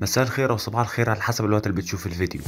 مساء الخير او صباح الخير على حسب الوقت اللي بتشوف الفيديو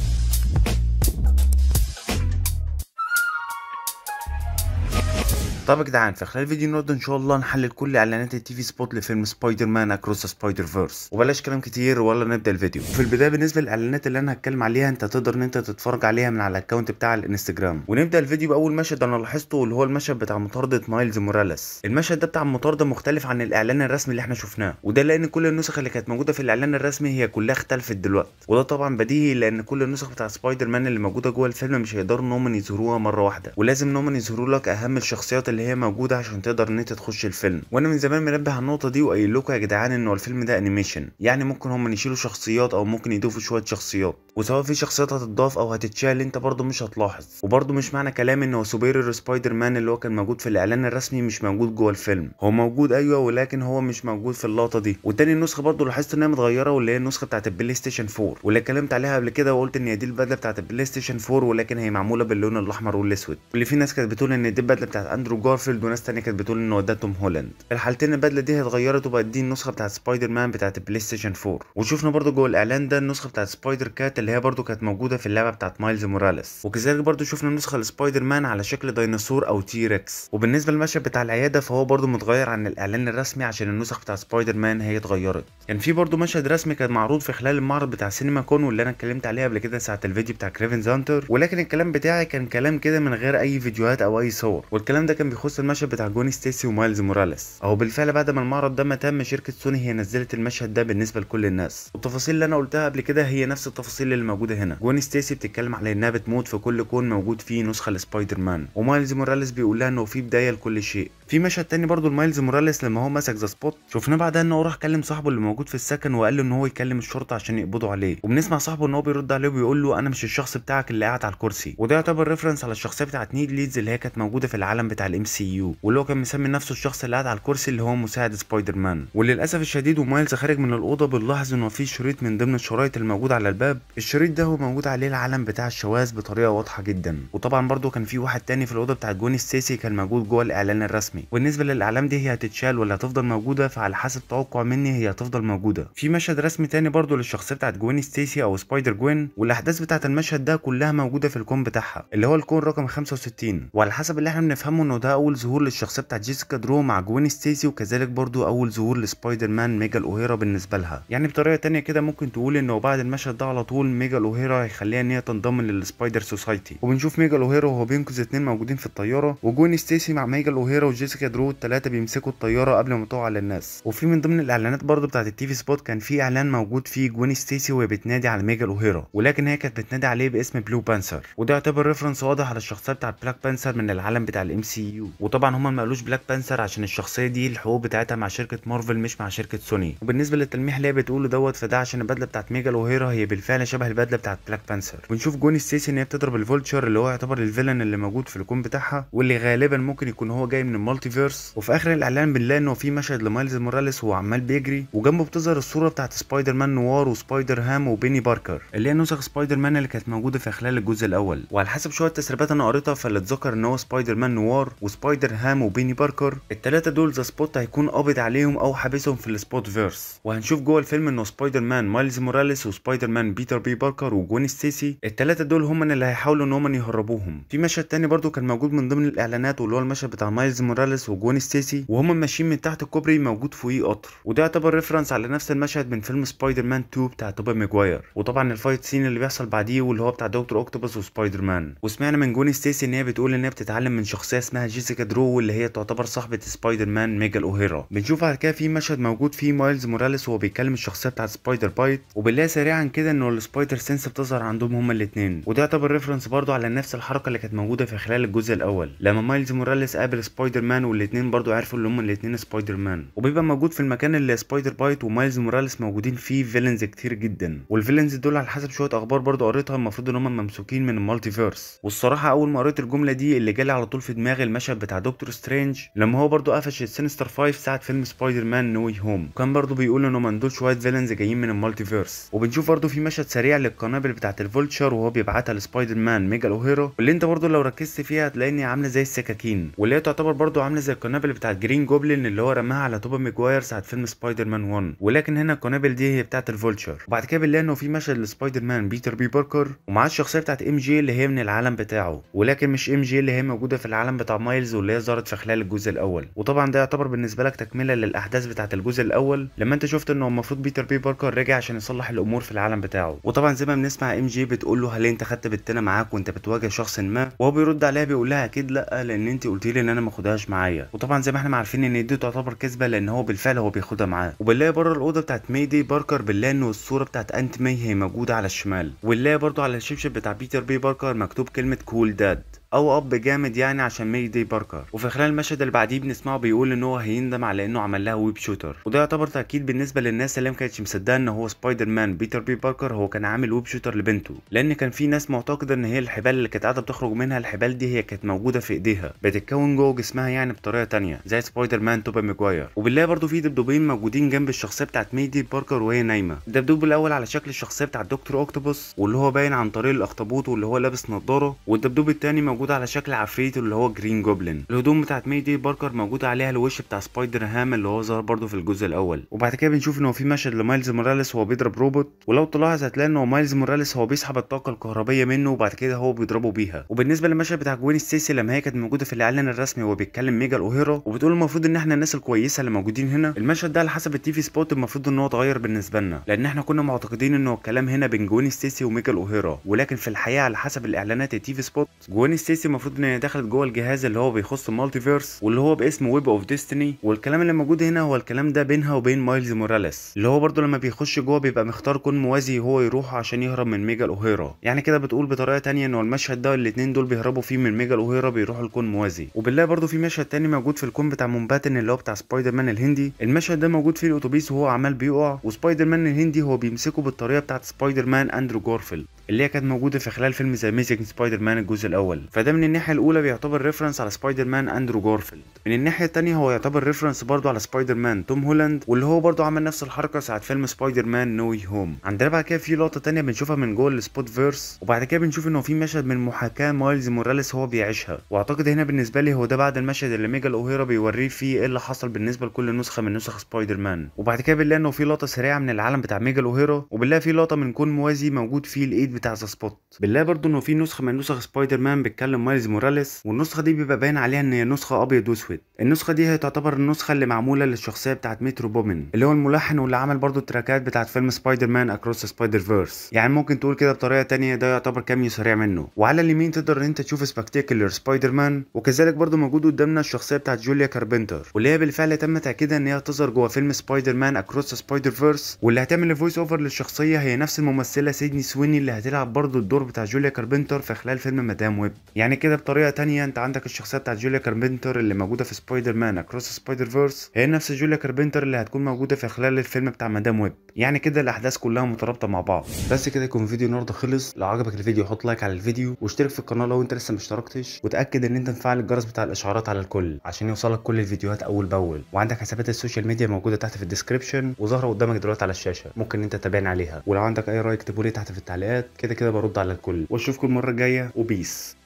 طب يا جدعان في خلال فيديو النهارده ان شاء الله نحلل كل اعلانات التي في سبوت لفيلم سبايدر مان اكروس سبايدر فيرس وبلاش كلام كتير ولا نبدا الفيديو في البدايه بالنسبه للاعلانات اللي انا هتكلم عليها انت تقدر ان انت تتفرج عليها من على الاكونت بتاع الانستجرام ونبدا الفيديو باول مشهد انا لاحظته اللي هو المشهد بتاع مطارده مايلز موراليس المشهد ده بتاع المطارده مختلف عن الاعلان الرسمي اللي احنا شفناه وده لان كل النسخ اللي كانت موجوده في الاعلان الرسمي هي كلها اختلفت دلوقتي وده طبعا بديهي لان كل النسخ بتاع سبايدر مان اللي موجوده جوه الفيلم مش هيقدروا ان هم يظهروها مره واحده ولازم ان هم يظهروا لك اهم الشخصيات اللي اللي هي موجوده عشان تقدر ان انت تخش الفيلم وانا من زمان منبه على النقطه دي وقايل لكم يا جدعان ان الفيلم ده انيميشن يعني ممكن هم يشيلوا شخصيات او ممكن يضيفوا شويه شخصيات وسواء في شخصيات هتتضاف او هتتشال انت برده مش هتلاحظ وبرده مش معنى كلام ان هو سوبر سبايدر مان اللي هو كان موجود في الاعلان الرسمي مش موجود جوه الفيلم هو موجود ايوه ولكن هو مش موجود في اللقطه دي وتاني النسخه برده لاحظت انها متغيره واللي هي النسخه بتاعت البلاي ستيشن 4 واللي اتكلمت عليها قبل كده وقلت ان دي البدله بتاعت البلاي ستيشن 4 ولكن هي معموله باللون الاحمر والاسود واللي في ناس كانت بتقول ان دي البدله بتاعت اندرو وجارفيلد وناس تانية كانت بتقول ان وده توم هولاند الحالتين البدله دي اتغيرت وبقت دي النسخه بتاعت سبايدر مان بتاعت البلاي ستيشن 4 وشفنا برضو جوه الاعلان ده النسخه بتاعت سبايدر كات اللي هي برضو كانت موجوده في اللعبه بتاعت مايلز موراليس وكذلك برضو شفنا نسخه لسبايدر مان على شكل ديناصور او تي ريكس وبالنسبه للمشهد بتاع العياده فهو برضو متغير عن الاعلان الرسمي عشان النسخ بتاع سبايدر مان هي اتغيرت كان يعني في برضو مشهد رسمي كان معروض في خلال المعرض بتاع سينما كون واللي انا اتكلمت عليه قبل كده ساعه الفيديو بتاع كريفن زانتر ولكن الكلام بتاعي كان كلام كده من غير اي فيديوهات او اي صور والكلام ده كان يخص المشهد بتاع جوني ستيسي ومايلز موراليس اهو بالفعل بعد ما المعرض ده ما تم شركه سوني هي نزلت المشهد ده بالنسبه لكل الناس والتفاصيل اللي انا قلتها قبل كده هي نفس التفاصيل اللي موجوده هنا جوني ستيسي بتتكلم على انها بتموت في كل كون موجود فيه نسخه لسبايدر مان ومايلز موراليس بيقول لها انه في بدايه لكل شيء في مشهد تاني برضو لمايلز موراليس لما هو مسك ذا سبوت شفناه بعدها ان هو راح كلم صاحبه اللي موجود في السكن وقال له ان هو يكلم الشرطه عشان يقبضوا عليه وبنسمع صاحبه ان هو بيرد عليه وبيقول له انا مش الشخص بتاعك اللي قاعد على الكرسي وده يعتبر ريفرنس على الشخصيه بتاعت نيد ليدز اللي هي كانت موجوده في العالم بتاع الام سي يو واللي هو كان مسمي نفسه الشخص اللي قاعد على الكرسي اللي هو مساعد سبايدر مان وللاسف الشديد ومايلز خارج من الاوضه بنلاحظ ان في شريط من ضمن الشرايط الموجود على الباب الشريط ده هو موجود عليه العلم بتاع الشواذ بطريقه واضحه جدا وطبعا برضو كان في واحد تاني في الاوضه بتاع جوني ستيسي كان موجود جوه الاعلان الرسمي الإعلامي يعني. وبالنسبه للأعلام دي هي هتتشال ولا هتفضل موجودة فعلى حسب توقع مني هي هتفضل موجودة في مشهد رسمي تاني برضو للشخصية بتاعت جوين ستيسي أو سبايدر جوين والأحداث بتاعت المشهد ده كلها موجودة في الكون بتاعها اللي هو الكون رقم 65 وعلى حسب اللي احنا بنفهمه إنه ده أول ظهور للشخصية بتاعت جيسيكا درو مع جوين ستيسي وكذلك برضو أول ظهور لسبايدر مان ميجا الأوهيرا بالنسبة لها يعني بطريقة تانية كده ممكن تقول إنه بعد المشهد ده على طول ميجا الأوهيرا هيخليها إن هي تنضم للسبايدر سوسايتي وبنشوف ميجا الأوهيرا وهو بينقذ اثنين موجودين في الطيارة وجوين ستيسي مع ميجا الأوهيرا وجيسيكا درو الثلاثه بيمسكوا الطياره قبل ما تقع على الناس وفي من ضمن الاعلانات برضه بتاعت التي في سبوت كان في اعلان موجود فيه جوين ستيسي وهي بتنادي على ميجا اوهيرا ولكن هي كانت بتنادي عليه باسم بلو بانسر وده يعتبر ريفرنس واضح على الشخصيه بتاعت بلاك بانسر من العالم بتاع الام سي يو وطبعا هما ما قالوش بلاك بانسر عشان الشخصيه دي الحقوق بتاعتها مع شركه مارفل مش مع شركه سوني وبالنسبه للتلميح اللي هي بتقوله دوت فده عشان البدله بتاعت ميجا اوهيرا هي بالفعل شبه البدله بتاعت بلاك بانسر بنشوف جون ستيسي ان هي بتضرب الفولتشر اللي هو يعتبر الفيلن اللي موجود في الكون بتاعها واللي غالبا ممكن يكون هو جاي من المالتي فيرس وفي اخر الاعلان بنلاقي انه في مشهد لمايلز موراليس وهو عمال بيجري وجنبه بتظهر الصوره بتاعت سبايدر مان نوار وسبايدر هام وبيني باركر اللي هي نسخ سبايدر مان اللي كانت موجوده في خلال الجزء الاول وعلى حسب شويه تسريبات انا قريتها فاللي اتذكر ان هو سبايدر مان نوار وسبايدر هام وبيني باركر الثلاثه دول ذا سبوت هيكون قابض عليهم او حابسهم في السبوت فيرس وهنشوف جوه الفيلم انه سبايدر مان مايلز موراليس وسبايدر مان بيتر بي باركر وجوين ستيسي الثلاثه دول هم اللي هيحاولوا ان هم يهربوهم في مشهد تاني برضو كان موجود من ضمن الاعلانات واللي هو المشهد بتاع مايلز موراليس موراليس وجون ستيسي وهم ماشيين من تحت الكوبري موجود فوقيه قطر وده يعتبر ريفرنس على نفس المشهد من فيلم سبايدر مان 2 بتاع توبي ماجواير وطبعا الفايت سين اللي بيحصل بعديه واللي هو بتاع دكتور اوكتوبس وسبايدر مان وسمعنا من جون ستيسي ان هي بتقول ان هي بتتعلم من شخصيه اسمها جيسيكا درو واللي هي تعتبر صاحبه سبايدر مان ميجا اوهيرا بنشوف بعد كده في مشهد موجود فيه مايلز موراليس وهو بيكلم الشخصيه بتاعت سبايدر بايت وبنلاقي سريعا كده ان السبايدر سنس بتظهر عندهم هما الاثنين وده يعتبر ريفرنس برضه على نفس الحركه اللي كانت موجوده في خلال الجزء الاول لما مايلز موراليس قابل سبايدر مان مان والاتنين برضو عرفوا اللي هما الاتنين سبايدر مان وبيبقى موجود في المكان اللي سبايدر بايت ومايلز موراليس موجودين فيه فيلنز كتير جدا والفيلنز دول على حسب شويه اخبار برضو قريتها المفروض ان هم ممسوكين من المالتيفيرس والصراحه اول ما قريت الجمله دي اللي جالي على طول في دماغي المشهد بتاع دكتور سترينج لما هو برضو قفش السينستر 5 ساعه فيلم سبايدر مان نوي هوم وكان برضو بيقول ان هم دول شويه فيلنز جايين من المالتيفيرس وبنشوف برضو في مشهد سريع للقنابل بتاعه الفولتشر وهو بيبعتها لسبايدر مان ميجا اوهيرا واللي انت برضو لو ركزت فيها هتلاقيني عامله زي السكاكين واللي هي تعتبر برضو برضه عامله زي القنابل بتاعت جرين جوبلين اللي هو رماها على توبا ماجواير ساعه فيلم سبايدر مان 1 ولكن هنا القنابل دي هي بتاعت الفولتشر وبعد كده بنلاقي انه في مشهد لسبايدر مان بيتر بي باركر ومعاه الشخصيه بتاعت ام جي اللي هي من العالم بتاعه ولكن مش ام جي اللي هي موجوده في العالم بتاع مايلز واللي هي ظهرت في خلال الجزء الاول وطبعا ده يعتبر بالنسبه لك تكمله للاحداث بتاعت الجزء الاول لما انت شفت انه المفروض بيتر بي باركر رجع عشان يصلح الامور في العالم بتاعه وطبعا زي ما بنسمع ام جي بتقول له هل انت خدت بتنا معاك وانت بتواجه شخص ما وهو بيرد عليها بيقول لها اكيد لا لان انت قلت لي ان انا ما اخدهاش معايا وطبعا زي ما احنا عارفين ان دي تعتبر كذبه لان هو بالفعل هو بياخدها معاه وبنلاقي بره الاوضه بتاعت ميدي باركر بنلاقي ان الصوره بتاعت انت مي هي موجوده على الشمال وبنلاقي برده على الشبشب بتاع بيتر بي باركر مكتوب كلمه كول cool داد او اب جامد يعني عشان ميدي باركر وفي خلال المشهد اللي بعديه بنسمعه بيقول ان هو هيندم على انه عمل لها ويب شوتر وده يعتبر تاكيد بالنسبه للناس اللي ما كانتش مصدقه ان هو سبايدر مان بيتر بي باركر هو كان عامل ويب شوتر لبنته لان كان في ناس معتقده ان هي الحبال اللي كانت قاعده بتخرج منها الحبال دي هي كانت موجوده في ايديها بتتكون جوه جسمها يعني بطريقه ثانيه زي سبايدر مان توبي ماجواير وبنلاقي برضه في دبدوبين موجودين جنب الشخصيه بتاعت ميدي باركر وهي نايمه الدبدوب الاول على شكل الشخصيه بتاعت دكتور اوكتوبوس واللي هو باين عن طريق الاخطبوط واللي هو لابس نظاره والدبدوب الثاني موجود موجودة على شكل عفريت اللي هو جرين جوبلين الهدوم بتاعت مي دي باركر موجودة عليها الوش بتاع سبايدر هام اللي هو ظهر برضه في الجزء الاول وبعد كده بنشوف ان هو في مشهد لمايلز موراليس وهو بيضرب روبوت ولو تلاحظ هتلاقي ان هو مايلز موراليس هو بيسحب الطاقة الكهربية منه وبعد كده هو بيضربه بيها وبالنسبة للمشهد بتاع جوين ستيسي لما هي كانت موجودة في الاعلان الرسمي وهو بيتكلم ميجا الاوهيرا وبتقول المفروض ان احنا الناس الكويسة اللي موجودين هنا المشهد ده على حسب التي في سبوت المفروض ان هو اتغير بالنسبة لنا لان احنا كنا معتقدين ان الكلام هنا بين جوين ستيسي وميجا الاوهيرا ولكن في الحقيقة على حسب الاعلانات في سبوت جوين ستيسي السيسي المفروض ان هي دخلت جوه الجهاز اللي هو بيخص المالتيفيرس واللي هو باسم ويب اوف ديستني والكلام اللي موجود هنا هو الكلام ده بينها وبين مايلز موراليس اللي هو برده لما بيخش جوه بيبقى مختار كون موازي هو يروح عشان يهرب من ميجا الاوهيرا يعني كده بتقول بطريقه ثانيه ان المشهد ده الاثنين دول بيهربوا فيه من ميجا الاوهيرا بيروحوا لكون موازي وبالله برده في مشهد ثاني موجود في الكون بتاع مومباتن اللي هو بتاع سبايدر مان الهندي المشهد ده موجود فيه الاتوبيس وهو عمال بيقع وسبايدر مان الهندي هو بيمسكه بالطريقه بتاعت سبايدر مان اندرو جارفيلد اللي هي كانت موجوده في خلال فيلم ذا اميزنج سبايدر مان الجزء الاول فده من الناحيه الاولى بيعتبر ريفرنس على سبايدر مان اندرو جارفيلد من الناحيه الثانيه هو يعتبر ريفرنس برضو على سبايدر مان توم هولاند واللي هو برضو عمل نفس الحركه ساعه فيلم سبايدر مان نو هوم عندنا بعد كده في لقطه ثانيه بنشوفها من جوه السبوت فيرس وبعد كده بنشوف انه في مشهد من محاكاه مايلز موراليس هو بيعيشها واعتقد هنا بالنسبه لي هو ده بعد المشهد اللي ميجا الاوهيرا بيوريه فيه ايه اللي حصل بالنسبه لكل نسخه من نسخ سبايدر مان وبعد كده بنلاقي انه في لقطه سريعه من العالم بتاع ميجا الاوهيرا وبنلاقي في لقطه من كون موازي موجود فيه الايد بتاع ذا سبوت بالله برضو انه في نسخه من نسخ سبايدر مان بيتكلم مايلز موراليس والنسخه دي بيبقى باين عليها ان هي نسخه ابيض واسود النسخه دي هي تعتبر النسخه اللي معموله للشخصيه بتاعت مترو بومن اللي هو الملحن واللي عمل برضو التراكات بتاعت فيلم سبايدر مان اكروس سبايدر فيرس يعني ممكن تقول كده بطريقه تانية ده يعتبر كاميو سريع منه وعلى اليمين تقدر ان انت تشوف سبكتيكلر سبايدر مان وكذلك برضو موجود قدامنا الشخصيه بتاعت جوليا كاربنتر واللي هي بالفعل تم تاكيدها ان هي هتظهر جوه فيلم سبايدر مان اكروس سبايدر فيرس واللي هتعمل الفويس اوفر للشخصيه هي نفس الممثله سيدني سويني اللي هتلعب برضو الدور بتاع جوليا كاربنتر في خلال فيلم مدام ويب يعني كده بطريقه تانية انت عندك الشخصيه بتاعت جوليا كاربنتر اللي موجوده في سبايدر مان اكروس سبايدر فيرس هي نفس جوليا كاربنتر اللي هتكون موجوده في خلال الفيلم بتاع مدام ويب يعني كده الاحداث كلها مترابطه مع بعض بس كده يكون فيديو النهارده خلص لو عجبك الفيديو حط لايك على الفيديو واشترك في القناه لو انت لسه ما اشتركتش وتاكد ان انت مفعل الجرس بتاع الاشعارات على الكل عشان يوصلك كل الفيديوهات اول باول وعندك حسابات السوشيال ميديا موجوده تحت في الديسكربشن وظاهره قدامك دلوقتي على الشاشه ممكن انت تتابعني عليها ولو عندك اي راي اكتبه لي تحت في التعليقات كده كده برد على الكل واشوفكم المره الجايه وبيس